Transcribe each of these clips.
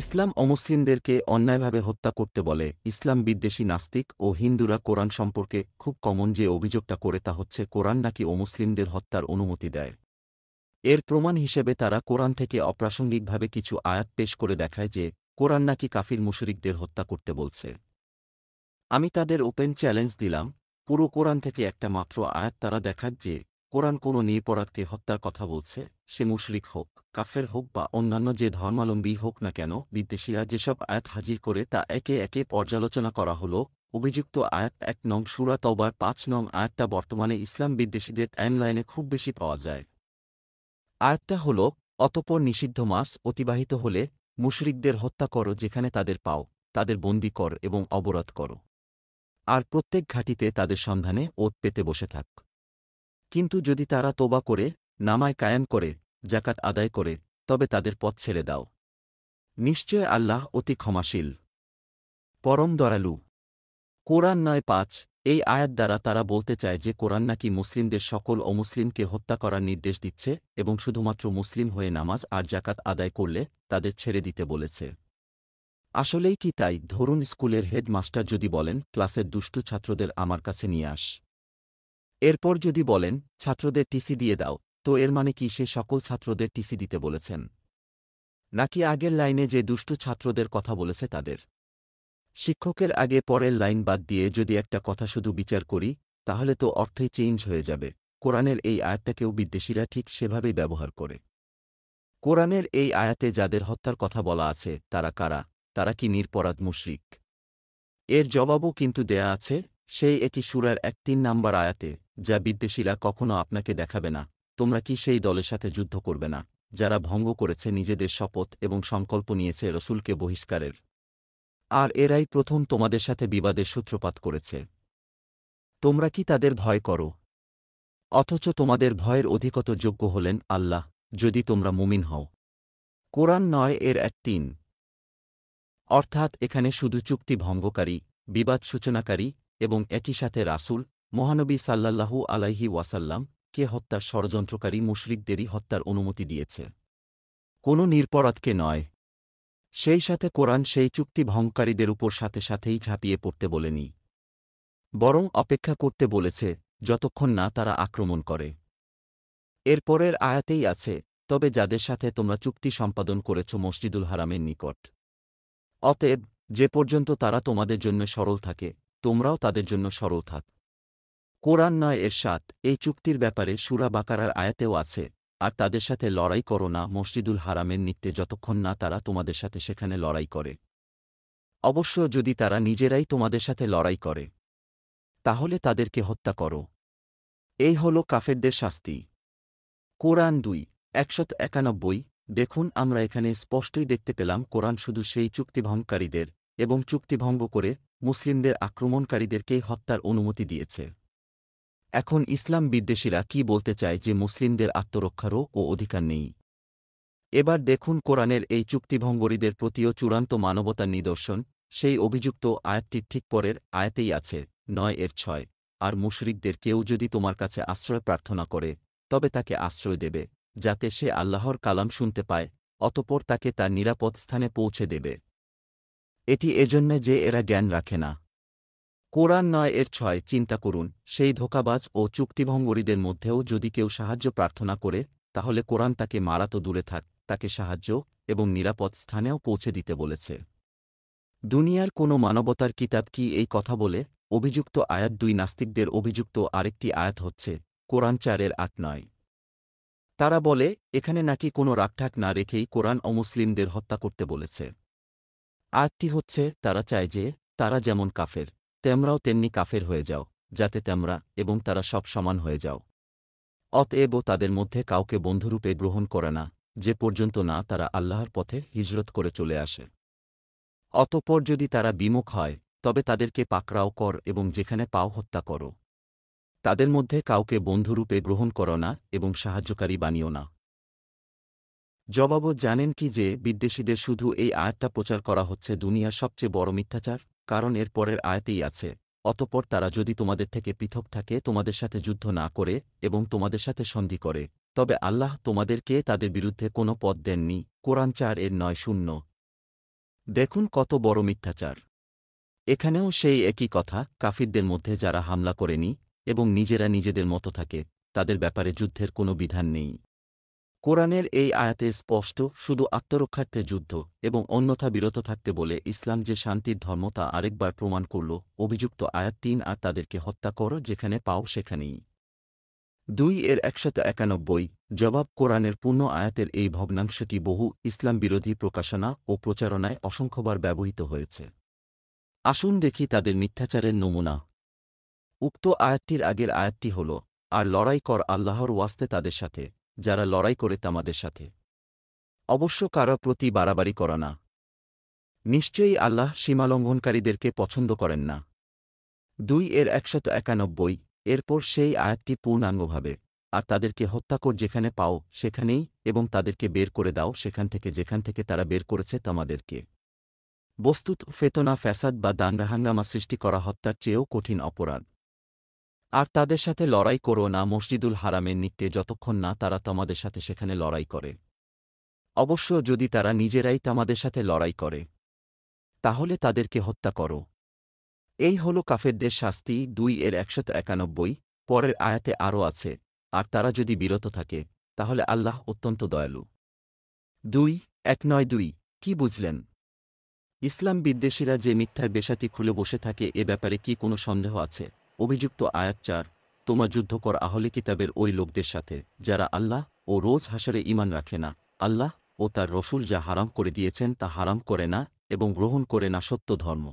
ইসলাম অমুসলিমদেরকে অন্যায়ভাবে হত্যা করতে বলে ইসলাম বিদ্বেষী নাস্তিক ও হিন্দুরা কোরআন সম্পর্কে খুব কমন যে অভিযোগটা করে তা হচ্ছে কোরআন নাকি অমুসলিমদের হত্যার অনুমতি দেয় এর প্রমাণ হিসেবে তারা কোরআন থেকে অপ্রাসঙ্গিকভাবে কিছু আয়াত পেশ করে দেখায় যে কোরআন নাকি কাফির মুশরিকদের হত্যা করতে বলছে আমি তাদের ওপেন চ্যালেঞ্জ দিলাম পুরো কোরআন থেকে একটা মাত্র আয়াত তারা দেখায় যে কোরআন কোনো নিরপরাধকে হত্যার কথা বলছে সে মুশরিক হোক কাফের হোক বা অন্যান্য যে ধর্মালম্বী হোক না কেন বিদ্বেষীরা যেসব আয়াত হাজির করে তা একে একে পর্যালোচনা করা হল অভিযুক্ত আয়াত এক নং সুরা তবার পাঁচ নং আয়াতটা বর্তমানে ইসলাম বিদ্বেষীদের টাইমলাইনে খুব বেশি পাওয়া যায় আয়াতটা হল অতপর নিষিদ্ধ মাস অতিবাহিত হলে মুশরিকদের হত্যা করো যেখানে তাদের পাও তাদের বন্দী কর এবং অবরোধ করো আর প্রত্যেক ঘাটিতে তাদের সন্ধানে ওত পেতে বসে থাক কিন্তু যদি তারা তোবা করে নামায় কায়েম করে জাকাত আদায় করে তবে তাদের পথ ছেড়ে দাও নিশ্চয় আল্লাহ অতি ক্ষমাশীল পরম দরালু কোরআন নয় পাঁচ এই আয়াত দ্বারা তারা বলতে চায় যে কোরআন নাকি মুসলিমদের সকল অমুসলিমকে হত্যা করার নির্দেশ দিচ্ছে এবং শুধুমাত্র মুসলিম হয়ে নামাজ আর জাকাত আদায় করলে তাদের ছেড়ে দিতে বলেছে আসলেই কি তাই ধরুন স্কুলের হেডমাস্টার যদি বলেন ক্লাসের দুষ্টু ছাত্রদের আমার কাছে নিয়ে আস এরপর যদি বলেন ছাত্রদের টিসি দিয়ে দাও তো এর মানে কি সে সকল ছাত্রদের টিসি দিতে বলেছেন নাকি আগের লাইনে যে দুষ্টু ছাত্রদের কথা বলেছে তাদের শিক্ষকের আগে পরের লাইন বাদ দিয়ে যদি একটা কথা শুধু বিচার করি তাহলে তো অর্থই চেঞ্জ হয়ে যাবে কোরআনের এই আয়াতটাকেও বিদ্বেষীরা ঠিক সেভাবেই ব্যবহার করে কোরআনের এই আয়াতে যাদের হত্যার কথা বলা আছে তারা কারা তারা কি নিরপরাধ মুশরিক এর জবাবও কিন্তু দেয়া আছে সেই একই সুরার এক তিন নাম্বার আয়াতে যা বিদ্বেষীরা কখনো আপনাকে দেখাবে না তোমরা কি সেই দলের সাথে যুদ্ধ করবে না যারা ভঙ্গ করেছে নিজেদের শপথ এবং সংকল্প নিয়েছে রসুলকে বহিষ্কারের আর এরাই প্রথম তোমাদের সাথে বিবাদের সূত্রপাত করেছে তোমরা কি তাদের ভয় করো অথচ তোমাদের ভয়ের অধিকত যোগ্য হলেন আল্লাহ যদি তোমরা মুমিন হও কোরআন নয় এর এক তিন অর্থাৎ এখানে শুধু চুক্তি ভঙ্গকারী বিবাদ সূচনাকারী এবং একই সাথে রাসুল মহানবী সাল্লাল্লাহু আলাইহি ওয়াসাল্লাম কে হত্যার ষড়যন্ত্রকারী মুশরিকদেরই হত্যার অনুমতি দিয়েছে কোনো নিরপরাধকে নয় সেই সাথে কোরআন সেই চুক্তি ভঙ্গকারীদের উপর সাথে সাথেই ঝাঁপিয়ে পড়তে বলেনি বরং অপেক্ষা করতে বলেছে যতক্ষণ না তারা আক্রমণ করে এরপরের আয়াতেই আছে তবে যাদের সাথে তোমরা চুক্তি সম্পাদন করেছ মসজিদুল হারামের নিকট অতএব যে পর্যন্ত তারা তোমাদের জন্য সরল থাকে তোমরাও তাদের জন্য সরল থাক কোরআন নয় এর সাত এই চুক্তির ব্যাপারে সুরা বাকারার আয়াতেও আছে আর তাদের সাথে লড়াই করো না মসজিদুল হারামের নিত্যে যতক্ষণ না তারা তোমাদের সাথে সেখানে লড়াই করে অবশ্য যদি তারা নিজেরাই তোমাদের সাথে লড়াই করে তাহলে তাদেরকে হত্যা করো এই হল কাফেরদের শাস্তি কোরআন দুই একশত একানব্বই দেখুন আমরা এখানে স্পষ্টই দেখতে পেলাম কোরআন শুধু সেই চুক্তিভঙ্গকারীদের এবং চুক্তিভঙ্গ করে মুসলিমদের আক্রমণকারীদেরকেই হত্যার অনুমতি দিয়েছে এখন ইসলাম বিদ্বেষীরা কি বলতে চায় যে মুসলিমদের আত্মরক্ষারও ও অধিকার নেই এবার দেখুন কোরআনের এই চুক্তিভঙ্গরীদের প্রতিও চূড়ান্ত মানবতার নিদর্শন সেই অভিযুক্ত আয়াতটি ঠিক পরের আয়াতেই আছে নয় এর ছয় আর মুশরিকদের কেউ যদি তোমার কাছে আশ্রয় প্রার্থনা করে তবে তাকে আশ্রয় দেবে যাতে সে আল্লাহর কালাম শুনতে পায় অতপর তাকে তার নিরাপদ স্থানে পৌঁছে দেবে এটি এজন্যে যে এরা জ্ঞান রাখে না কোরআন নয় এর ছয় চিন্তা করুন সেই ধোকাবাজ ও চুক্তিভঙ্গরীদের মধ্যেও যদি কেউ সাহায্য প্রার্থনা করে তাহলে কোরআন তাকে মারা তো দূরে থাক তাকে সাহায্য এবং নিরাপদ স্থানেও পৌঁছে দিতে বলেছে দুনিয়ার কোনো মানবতার কিতাব কি এই কথা বলে অভিযুক্ত আয়াত দুই নাস্তিকদের অভিযুক্ত আরেকটি আয়াত হচ্ছে কোরআন চারের আট নয় তারা বলে এখানে নাকি কোনো রাখঠাক না রেখেই কোরআন অমুসলিমদের হত্যা করতে বলেছে আরটি হচ্ছে তারা চায় যে তারা যেমন কাফের তেমরাও তেমনি কাফের হয়ে যাও যাতে তেমরা এবং তারা সব সমান হয়ে যাও অতএব তাদের মধ্যে কাউকে বন্ধুরূপে গ্রহণ করে না যে পর্যন্ত না তারা আল্লাহর পথে হিজরত করে চলে আসে অতপর যদি তারা বিমুখ হয় তবে তাদেরকে পাকড়াও কর এবং যেখানে পাও হত্যা করো তাদের মধ্যে কাউকে বন্ধুরূপে গ্রহণ করো না এবং সাহায্যকারী বানিও না জবাবও জানেন কি যে বিদ্বেষীদের শুধু এই আয়াতটা প্রচার করা হচ্ছে দুনিয়ার সবচেয়ে বড় মিথ্যাচার কারণ এর পরের আয়াতেই আছে অতপর তারা যদি তোমাদের থেকে পৃথক থাকে তোমাদের সাথে যুদ্ধ না করে এবং তোমাদের সাথে সন্ধি করে তবে আল্লাহ তোমাদেরকে তাদের বিরুদ্ধে কোনো পদ দেননি কোরআন চার এর নয় শূন্য দেখুন কত বড় মিথ্যাচার এখানেও সেই একই কথা কাফিরদের মধ্যে যারা হামলা করেনি এবং নিজেরা নিজেদের মতো থাকে তাদের ব্যাপারে যুদ্ধের কোনো বিধান নেই কোরআনের এই আয়াতে স্পষ্ট শুধু আত্মরক্ষার্থে যুদ্ধ এবং অন্যথা বিরত থাকতে বলে ইসলাম যে শান্তির ধর্মতা আরেকবার প্রমাণ করল অভিযুক্ত আয়াত তিন আর তাদেরকে হত্যা কর যেখানে পাও সেখানেই দুই এর একশত একানব্বই জবাব কোরআনের পূর্ণ আয়াতের এই ভগ্নাংশটি বহু ইসলাম বিরোধী প্রকাশনা ও প্রচারণায় অসংখ্যবার ব্যবহৃত হয়েছে আসুন দেখি তাদের মিথ্যাচারের নমুনা উক্ত আয়াতটির আগের আয়াতটি হল আর লড়াই কর আল্লাহর ওয়াস্তে তাদের সাথে যারা লড়াই করে তামাদের সাথে অবশ্য কারো প্রতি বাড়াবাড়ি করা না নিশ্চয়ই আল্লাহ সীমালঙ্ঘনকারীদেরকে পছন্দ করেন না দুই এর একশত একানব্বই এরপর সেই আয়াতটি পূর্ণাঙ্গভাবে আর তাদেরকে হত্যা কর যেখানে পাও সেখানেই এবং তাদেরকে বের করে দাও সেখান থেকে যেখান থেকে তারা বের করেছে তোমাদেরকে বস্তুত ফেতনা ফ্যাসাদ বা দাঙ্গাহাঙ্গামা সৃষ্টি করা হত্যার চেয়েও কঠিন অপরাধ আর তাদের সাথে লড়াই করো না মসজিদুল হারামের নিত্যে যতক্ষণ না তারা তোমাদের সাথে সেখানে লড়াই করে অবশ্য যদি তারা নিজেরাই তামাদের সাথে লড়াই করে তাহলে তাদেরকে হত্যা করো এই হল কাফেরদের শাস্তি দুই এর একশত একানব্বই পরের আয়াতে আরও আছে আর তারা যদি বিরত থাকে তাহলে আল্লাহ অত্যন্ত দয়ালু দুই এক নয় দুই কি বুঝলেন ইসলাম বিদ্বেষীরা যে মিথ্যার বেশাতি খুলে বসে থাকে এ ব্যাপারে কি কোনো সন্দেহ আছে অভিযুক্ত আয়াত চার তোমা যুদ্ধ কর আহলে কিতাবের ওই লোকদের সাথে যারা আল্লাহ ও রোজ হাসারে ইমান রাখে না আল্লাহ ও তার রসুল যা হারাম করে দিয়েছেন তা হারাম করে না এবং গ্রহণ করে না সত্য ধর্ম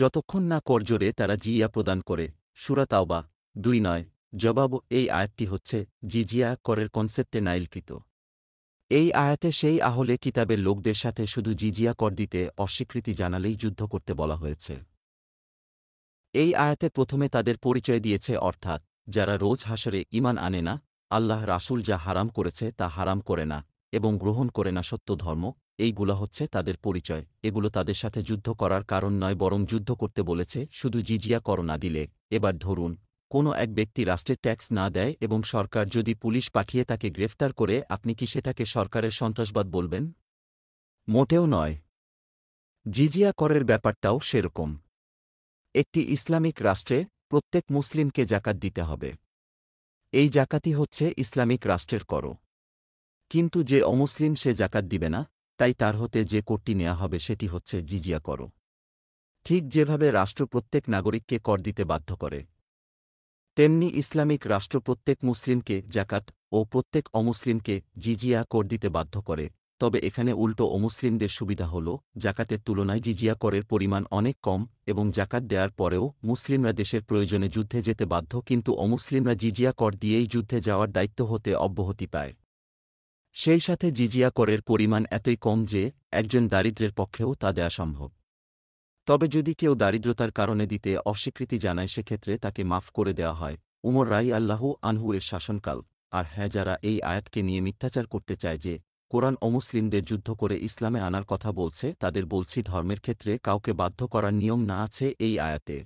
যতক্ষণ না করজোরে তারা জিয়া প্রদান করে সুরা তাওবা দুই নয় জবাব এই আয়াতটি হচ্ছে জিজিয়া করের কনসেপ্টে নাইলকৃত এই আয়াতে সেই আহলে কিতাবের লোকদের সাথে শুধু জিজিয়া কর দিতে অস্বীকৃতি জানালেই যুদ্ধ করতে বলা হয়েছে এই আয়াতে প্রথমে তাদের পরিচয় দিয়েছে অর্থাৎ যারা রোজ হাসরে ইমান আনে না আল্লাহ রাসুল যা হারাম করেছে তা হারাম করে না এবং গ্রহণ করে না সত্য ধর্ম এইগুলো হচ্ছে তাদের পরিচয় এগুলো তাদের সাথে যুদ্ধ করার কারণ নয় বরং যুদ্ধ করতে বলেছে শুধু জিজিয়া করোনা দিলে এবার ধরুন কোনো এক ব্যক্তি রাষ্ট্রের ট্যাক্স না দেয় এবং সরকার যদি পুলিশ পাঠিয়ে তাকে গ্রেফতার করে আপনি কি সেটাকে সরকারের সন্ত্রাসবাদ বলবেন মোটেও নয় জিজিয়া করের ব্যাপারটাও সেরকম একটি ইসলামিক রাষ্ট্রে প্রত্যেক মুসলিমকে জাকাত দিতে হবে এই জাকাতি হচ্ছে ইসলামিক রাষ্ট্রের কর কিন্তু যে অমুসলিম সে জাকাত দিবে না তাই তার হতে যে করটি নেওয়া হবে সেটি হচ্ছে জিজিয়া কর ঠিক যেভাবে রাষ্ট্র প্রত্যেক নাগরিককে কর দিতে বাধ্য করে তেমনি ইসলামিক রাষ্ট্র প্রত্যেক মুসলিমকে জাকাত ও প্রত্যেক অমুসলিমকে জিজিয়া কর দিতে বাধ্য করে তবে এখানে উল্টো অমুসলিমদের সুবিধা হল জাকাতের তুলনায় জিজিয়া করের পরিমাণ অনেক কম এবং জাকাত দেওয়ার পরেও মুসলিমরা দেশের প্রয়োজনে যুদ্ধে যেতে বাধ্য কিন্তু অমুসলিমরা জিজিয়া কর দিয়েই যুদ্ধে যাওয়ার দায়িত্ব হতে অব্যাহতি পায় সেই সাথে জিজিয়া করের পরিমাণ এতই কম যে একজন দারিদ্রের পক্ষেও তা দেয়া সম্ভব তবে যদি কেউ দারিদ্রতার কারণে দিতে অস্বীকৃতি জানায় সেক্ষেত্রে তাকে মাফ করে দেওয়া হয় উমর রাই আল্লাহু আনহু শাসনকাল আর হ্যাঁ যারা এই আয়াতকে নিয়ে মিথ্যাচার করতে চায় যে কোরআন অমুসলিমদের যুদ্ধ করে ইসলামে আনার কথা বলছে তাদের বলছি ধর্মের ক্ষেত্রে কাউকে বাধ্য করার নিয়ম না আছে এই আয়াতে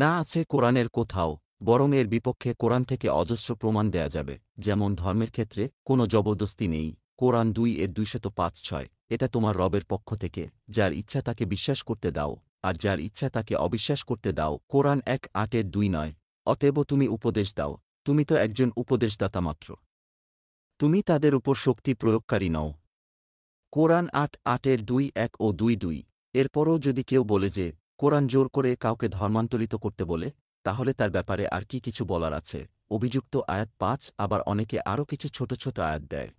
না আছে কোরআনের কোথাও বরং এর বিপক্ষে কোরআন থেকে অজস্র প্রমাণ দেয়া যাবে যেমন ধর্মের ক্ষেত্রে কোনো জবরদস্তি নেই কোরআন দুই এর দুইশত পাঁচ ছয় এটা তোমার রবের পক্ষ থেকে যার ইচ্ছা তাকে বিশ্বাস করতে দাও আর যার ইচ্ছা তাকে অবিশ্বাস করতে দাও কোরআন এক আটের দুই নয় অতএব তুমি উপদেশ দাও তুমি তো একজন উপদেশদাতা মাত্র তুমি তাদের উপর শক্তি প্রয়োগকারী নও কোরআন আট আটের দুই এক ও দুই দুই এরপরও যদি কেউ বলে যে কোরআন জোর করে কাউকে ধর্মান্তরিত করতে বলে তাহলে তার ব্যাপারে আর কি কিছু বলার আছে অভিযুক্ত আয়াত পাঁচ আবার অনেকে আরও কিছু ছোট ছোট আয়াত দেয়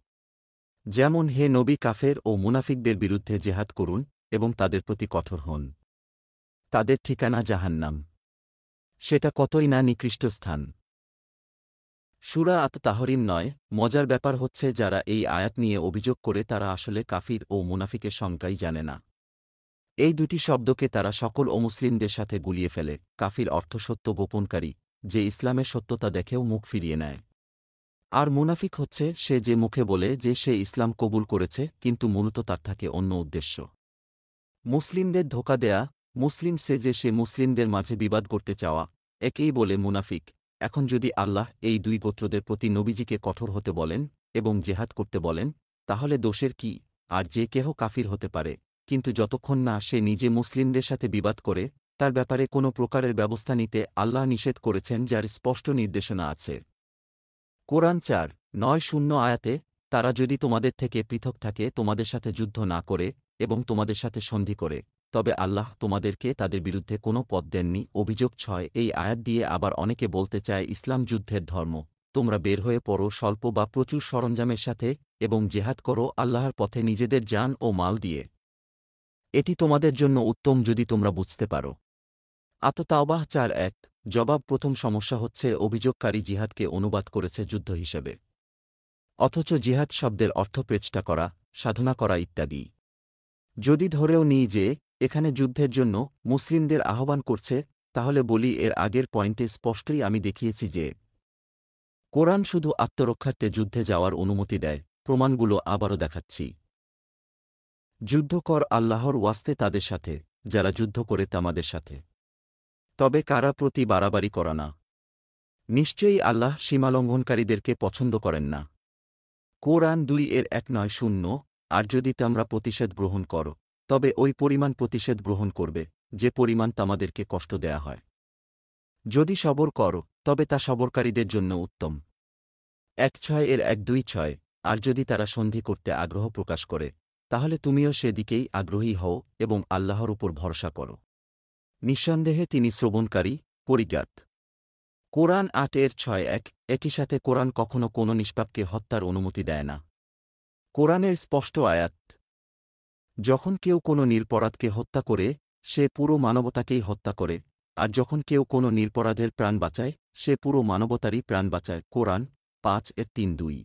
যেমন হে নবী কাফের ও মুনাফিকদের বিরুদ্ধে জেহাদ করুন এবং তাদের প্রতি কঠোর হন তাদের ঠিকানা জাহান্নাম সেটা কতই না নিকৃষ্ট স্থান সুরা আত তাহরিম নয় মজার ব্যাপার হচ্ছে যারা এই আয়াত নিয়ে অভিযোগ করে তারা আসলে কাফির ও মুনাফিকের সংখ্যাই জানে না এই দুটি শব্দকে তারা সকল অমুসলিমদের সাথে গুলিয়ে ফেলে কাফির অর্থ সত্য গোপনকারী যে ইসলামের সত্যতা দেখেও মুখ ফিরিয়ে নেয় আর মুনাফিক হচ্ছে সে যে মুখে বলে যে সে ইসলাম কবুল করেছে কিন্তু মূলত তার থাকে অন্য উদ্দেশ্য মুসলিমদের ধোকা দেয়া মুসলিম সে যে সে মুসলিমদের মাঝে বিবাদ করতে চাওয়া একেই বলে মুনাফিক এখন যদি আল্লাহ এই দুই গোত্রদের প্রতি নবীজিকে কঠোর হতে বলেন এবং জেহাদ করতে বলেন তাহলে দোষের কি আর যে কেহ কাফির হতে পারে কিন্তু যতক্ষণ না সে নিজে মুসলিমদের সাথে বিবাদ করে তার ব্যাপারে কোনো প্রকারের ব্যবস্থা নিতে আল্লাহ নিষেধ করেছেন যার স্পষ্ট নির্দেশনা আছে কোরআন চার নয় শূন্য আয়াতে তারা যদি তোমাদের থেকে পৃথক থাকে তোমাদের সাথে যুদ্ধ না করে এবং তোমাদের সাথে সন্ধি করে তবে আল্লাহ তোমাদেরকে তাদের বিরুদ্ধে কোনো পদ দেননি অভিযোগ ছয় এই আয়াত দিয়ে আবার অনেকে বলতে চায় ইসলাম যুদ্ধের ধর্ম তোমরা বের হয়ে পড়ো স্বল্প বা প্রচুর সরঞ্জামের সাথে এবং জেহাদ করো আল্লাহর পথে নিজেদের যান ও মাল দিয়ে এটি তোমাদের জন্য উত্তম যদি তোমরা বুঝতে পারো আততাওবাহ চার এক জবাব প্রথম সমস্যা হচ্ছে অভিযোগকারী জিহাদকে অনুবাদ করেছে যুদ্ধ হিসেবে অথচ জিহাদ শব্দের অর্থ পেচটা করা সাধনা করা ইত্যাদি যদি ধরেও নিই যে এখানে যুদ্ধের জন্য মুসলিমদের আহ্বান করছে তাহলে বলি এর আগের পয়েন্টে স্পষ্টই আমি দেখিয়েছি যে কোরআন শুধু আত্মরক্ষার্থে যুদ্ধে যাওয়ার অনুমতি দেয় প্রমাণগুলো আবারও দেখাচ্ছি যুদ্ধ কর আল্লাহর ওয়াস্তে তাদের সাথে যারা যুদ্ধ করে তামাদের সাথে তবে কারা প্রতি বাড়াবাড়ি করা না নিশ্চয়ই আল্লাহ সীমালঙ্ঘনকারীদেরকে পছন্দ করেন না কোরআন দুই এর এক নয় শূন্য আর যদি তোমরা প্রতিষেধ গ্রহণ করো তবে ওই পরিমাণ প্রতিষেধ গ্রহণ করবে যে পরিমাণ তামাদেরকে কষ্ট দেয়া হয় যদি সবর কর তবে তা সবরকারীদের জন্য উত্তম এক ছয় এর এক দুই ছয় আর যদি তারা সন্ধি করতে আগ্রহ প্রকাশ করে তাহলে তুমিও সেদিকেই আগ্রহী হও এবং আল্লাহর উপর ভরসা করো নিঃসন্দেহে তিনি শ্রবণকারী পরিজ্ঞাত কোরআন আট এর ছয় এক একই সাথে কোরআন কখনো কোনো নিষ্পাপকে হত্যার অনুমতি দেয় না কোরআনের স্পষ্ট আয়াত যখন কেউ কোনো নিরপরাধকে হত্যা করে সে পুরো মানবতাকেই হত্যা করে আর যখন কেউ কোনো নিরপরাধের প্রাণ বাঁচায় সে পুরো মানবতারই প্রাণ বাঁচায় কোরআন পাঁচ এর তিন দুই